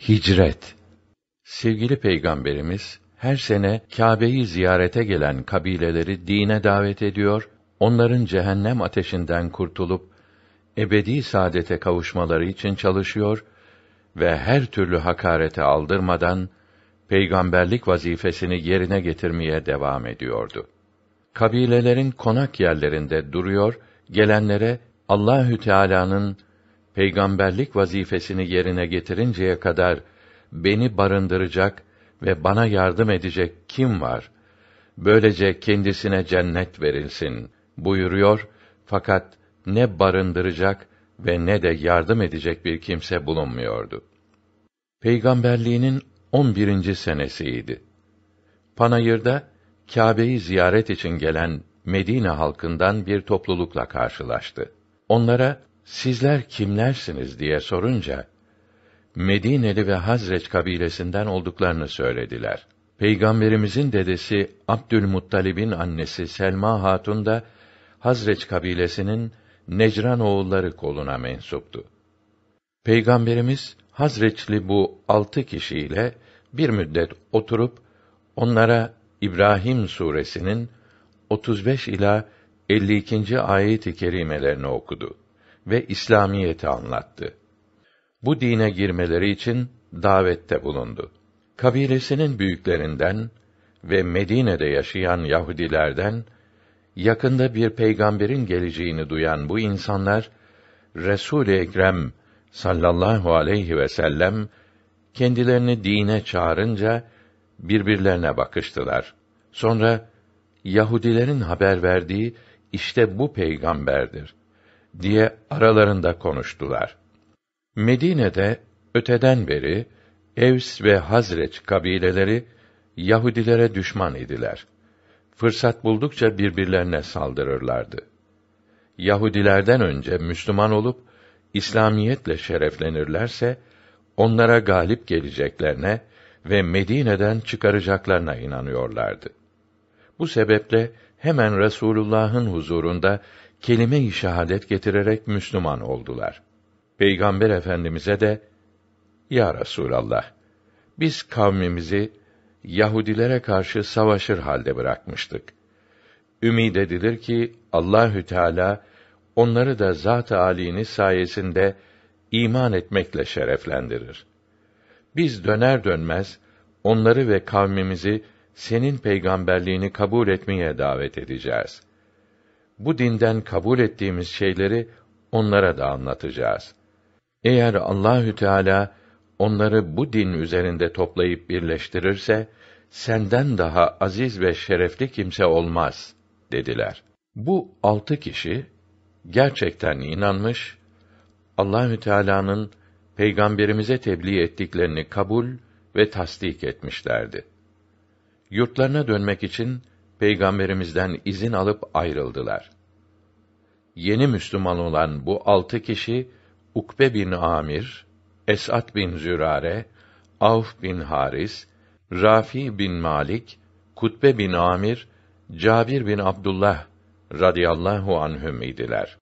Hicret Sevgili Peygamberimiz her sene Kâbe'yi ziyarete gelen kabileleri dine davet ediyor, onların cehennem ateşinden kurtulup ebedi saadete kavuşmaları için çalışıyor ve her türlü hakarete aldırmadan peygamberlik vazifesini yerine getirmeye devam ediyordu. Kabilelerin konak yerlerinde duruyor, gelenlere Allahü Teala'nın peygamberlik vazifesini yerine getirinceye kadar beni barındıracak ve bana yardım edecek kim var? Böylece kendisine cennet verilsin buyuruyor fakat ne barındıracak ve ne de yardım edecek bir kimse bulunmuyordu. Peygamberliğinin 11. senesiydi. Panayır'da Kâbe'yi ziyaret için gelen Medine halkından bir toplulukla karşılaştı. Onlara sizler kimlersiniz diye sorunca, Medineli ve Hazreç kabilesinden olduklarını söylediler. Peygamberimizin dedesi Abdülmuttalib'in annesi Selma Hatun da Hazreç kabilesinin Necran oğulları koluna mensuptu. Peygamberimiz Hazreçli bu altı kişiyle bir müddet oturup onlara İbrahim suresinin 35 ila 52. ayet-i kerimelerini okudu ve İslamiyeti anlattı. Bu dine girmeleri için davette bulundu. Kabilesinin büyüklerinden ve Medine'de yaşayan Yahudilerden yakında bir peygamberin geleceğini duyan bu insanlar Resul-i Ekrem sallallahu aleyhi ve sellem kendilerini dine çağırınca birbirlerine bakıştılar. Sonra Yahudilerin haber verdiği işte bu peygamberdir diye aralarında konuştular. Medine'de öteden beri Evs ve Hazreç kabileleri Yahudilere düşman idiler. Fırsat buldukça birbirlerine saldırırlardı. Yahudilerden önce Müslüman olup İslamiyetle şereflenirlerse onlara galip geleceklerine ve Medine'den çıkaracaklarına inanıyorlardı. Bu sebeple hemen Resulullah'ın huzurunda kelime-i şehadet getirerek Müslüman oldular. Peygamber Efendimize de Ya Resulallah biz kavmimizi Yahudilere karşı savaşır halde bırakmıştık. Ümid edilir ki Allahü Teala onları da zat-ı âlîni sayesinde iman etmekle şereflendirir. Biz döner dönmez onları ve kavmimizi senin peygamberliğini kabul etmeye davet edeceğiz.'' bu dinden kabul ettiğimiz şeyleri onlara da anlatacağız. Eğer Allahü Teala onları bu din üzerinde toplayıp birleştirirse senden daha aziz ve şerefli kimse olmaz dediler. Bu altı kişi gerçekten inanmış, Allahü Teala'nın peygamberimize tebliğ ettiklerini kabul ve tasdik etmişlerdi. Yurtlarına dönmek için Peygamberimizden izin alıp ayrıldılar. Yeni Müslüman olan bu altı kişi, Ukbe bin Amir, Esat bin Zürare, Avf bin Haris, Rafi bin Malik, Kutbe bin Amir, Cabir bin Abdullah radıyallahu anhüm idiler.